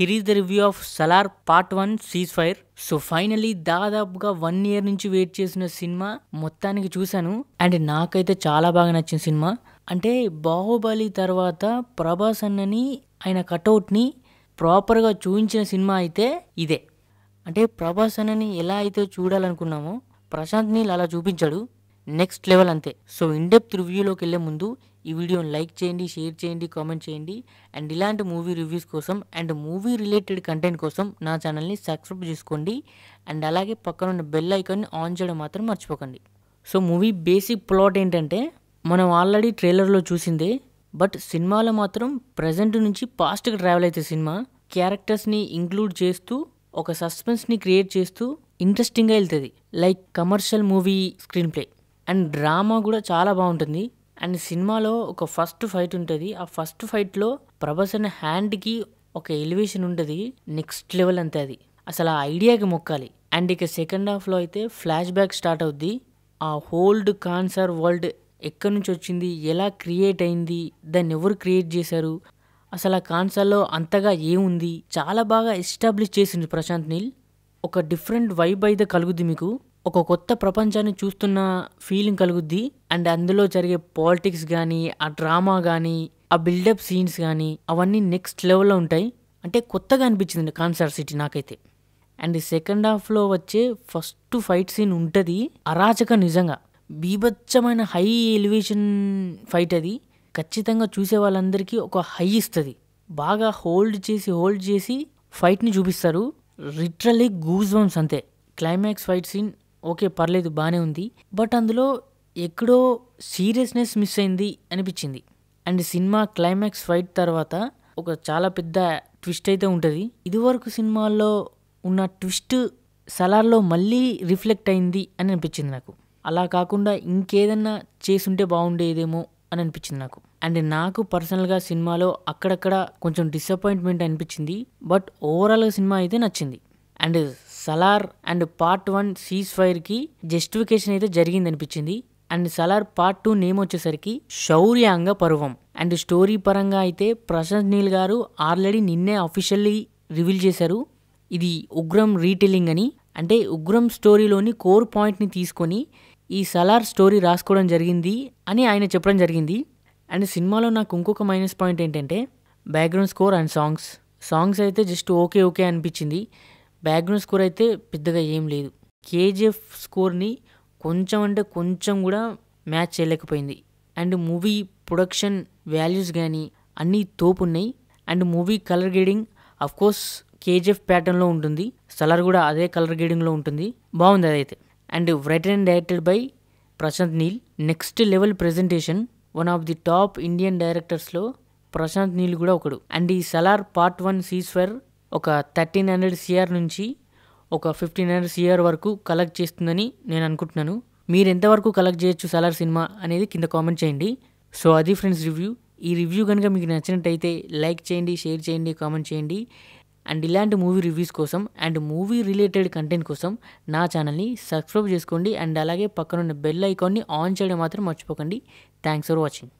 here is the review of Salaar part one ceasefire so finally దాదాపుగా one year నుంచి wait చేసిన సినిమా మొత్తానికి చూశాను అండ్ నాకైతే చాలా బాగా నచ్చిన సినిమా అంటే బాహుబలి తర్వాత ప్రభాస్ అన్నని ఆయన కటౌట్ని ప్రాపర్గా చూపించిన సినిమా అయితే ఇదే అంటే ప్రభాస్ అన్నని ఎలా అయితే చూడాలనుకున్నామో ప్రశాంత్ నీళ్ళు అలా చూపించాడు నెక్స్ట్ లెవెల్ అంతే సో ఇన్డెప్త్ రివ్యూలోకి వెళ్ళే ముందు ఈ వీడియోని లైక్ చేయండి షేర్ చేయండి కామెంట్ చేయండి అండ్ ఇలాంటి మూవీ రివ్యూస్ కోసం అండ్ మూవీ రిలేటెడ్ కంటెంట్ కోసం నా ఛానల్ని సబ్స్క్రైబ్ చేసుకోండి అండ్ అలాగే పక్కనున్న బెల్ ఐకాన్ని ఆన్ చేయడం మాత్రం మర్చిపోకండి సో మూవీ బేసిక్ ప్లాట్ ఏంటంటే మనం ఆల్రెడీ ట్రైలర్లో చూసిందే బట్ సినిమాలో మాత్రం ప్రజెంట్ నుంచి పాస్ట్కి ట్రావెల్ అయితే సినిమా క్యారెక్టర్స్ని ఇంక్లూడ్ చేస్తూ ఒక సస్పెన్స్ని క్రియేట్ చేస్తూ ఇంట్రెస్టింగ్గా వెళ్తుంది like commercial movie screenplay and drama కూడా చాలా బాగుంటుంది అండ్ సినిమాలో ఒక ఫస్ట్ ఫైట్ ఉంటుంది ఆ ఫస్ట్ ఫైట్లో ప్రభాస్ అనే హ్యాండ్కి ఒక ఎలివేషన్ ఉంటుంది నెక్స్ట్ లెవెల్ అంతే అది అసలు ఆ ఐడియాకి మొక్కాలి అండ్ ఇక సెకండ్ హాఫ్లో అయితే ఫ్లాష్ బ్యాక్ స్టార్ట్ అవుద్ది ఆ హోల్డ్ కాన్సర్ వరల్డ్ ఎక్కడి నుంచి వచ్చింది ఎలా క్రియేట్ అయింది దాన్ని ఎవరు క్రియేట్ చేశారు అసలు ఆ కాన్సర్లో అంతగా ఏముంది చాలా బాగా ఎస్టాబ్లిష్ చేసింది ప్రశాంత్ నీల్ ఒక డిఫరెంట్ వైబ్ అయితే కలుగుద్ది మీకు ఒక కొత్త ప్రపంచాన్ని చూస్తున్న ఫీలింగ్ కలుగుద్ది అండ్ అందులో జరిగే పాలిటిక్స్ కానీ ఆ డ్రామా కానీ ఆ బిల్డప్ సీన్స్ కానీ అవన్నీ నెక్స్ట్ లెవెల్లో ఉంటాయి అంటే కొత్తగా అనిపించింది కాన్సర్ సిటీ నాకైతే అండ్ సెకండ్ హాఫ్లో వచ్చే ఫస్ట్ ఫైట్ సీన్ ఉంటుంది అరాచక నిజంగా బీభత్సమైన హై ఎలివేషన్ ఫైట్ అది ఖచ్చితంగా చూసే వాళ్ళందరికీ ఒక హై ఇస్తుంది బాగా హోల్డ్ చేసి హోల్డ్ చేసి ఫైట్ని చూపిస్తారు రిట్రలీ గూజ్ అంతే క్లైమాక్స్ ఫైట్ సీన్ ఓకే పర్లేదు బాగానే ఉంది బట్ అందులో ఎక్కడో సీరియస్నెస్ మిస్ అయింది అనిపించింది అండ్ సినిమా క్లైమాక్స్ ఫైట్ తర్వాత ఒక చాలా పెద్ద ట్విస్ట్ అయితే ఉంటుంది ఇదివరకు సినిమాల్లో ఉన్న ట్విస్ట్ సలార్లో మళ్ళీ రిఫ్లెక్ట్ అయింది అని అనిపించింది నాకు అలా కాకుండా ఇంకేదన్నా చేసుంటే బాగుండేదేమో అని అనిపించింది నాకు అండ్ నాకు పర్సనల్గా సినిమాలో అక్కడక్కడ కొంచెం డిసప్పాయింట్మెంట్ అనిపించింది బట్ ఓవరాల్గా సినిమా అయితే నచ్చింది and Salaar and part one సీజ్ ఫైర్కి జస్టిఫికేషన్ అయితే జరిగింది అనిపించింది and Salaar part two name వచ్చేసరికి శౌర్యాంగ పర్వం అండ్ స్టోరీ పరంగా అయితే ప్రశాంత్ నీల్ గారు ఆల్రెడీ నిన్నే అఫీషియల్లీ రివీల్ చేశారు ఇది ఉగ్రం రీటెలింగ్ అని అంటే ఉగ్రం స్టోరీలోని కోర్ పాయింట్ని తీసుకొని ఈ సలార్ స్టోరీ రాసుకోవడం జరిగింది అని ఆయన చెప్పడం జరిగింది అండ్ సినిమాలో నాకు ఇంకొక మైనస్ పాయింట్ ఏంటంటే background score and songs songs అయితే జస్ట్ ఓకే ఓకే అనిపించింది బ్యాక్గ్రౌండ్ స్కోర్ అయితే పెద్దగా ఏం లేదు కేజీఎఫ్ స్కోర్ని కొంచెం అంటే కొంచెం కూడా మ్యాచ్ చేయలేకపోయింది అండ్ మూవీ ప్రొడక్షన్ వాల్యూస్ కానీ అన్నీ తోపు ఉన్నాయి and movie colour grading course KGF ప్యాటర్న్లో ఉంటుంది సలార్ కూడా అదే కలర్ గ్రేడింగ్లో ఉంటుంది బాగుంది అదైతే and writed and directed by Prashanth Neel next level presentation one of the top Indian డైరెక్టర్స్లో ప్రశాంత్ నీల్ కూడా ఒకడు అండ్ ఈ Salaar part one ceasefire ఒక థర్టీన్ హండ్రెడ్ సిఆర్ నుంచి ఒక ఫిఫ్టీన్ హండ్రెడ్ సిఆర్ వరకు కలెక్ట్ చేస్తుందని నేను అనుకుంటున్నాను మీరు ఎంతవరకు కలెక్ట్ చేయొచ్చు సలార్ సినిమా అనేది కింద కామెంట్ చేయండి సో అది ఫ్రెండ్స్ రివ్యూ ఈ రివ్యూ కనుక మీకు నచ్చినట్టయితే లైక్ చేయండి షేర్ చేయండి కామెంట్ చేయండి అండ్ ఇలాంటి మూవీ రివ్యూస్ కోసం అండ్ మూవీ రిలేటెడ్ కంటెంట్ కోసం నా ఛానల్ని సబ్స్క్రైబ్ చేసుకోండి అండ్ అలాగే పక్కనున్న బెల్ ఐకాన్ని ఆన్ చేయడం మాత్రం మర్చిపోకండి థ్యాంక్స్ ఫర్ వాచింగ్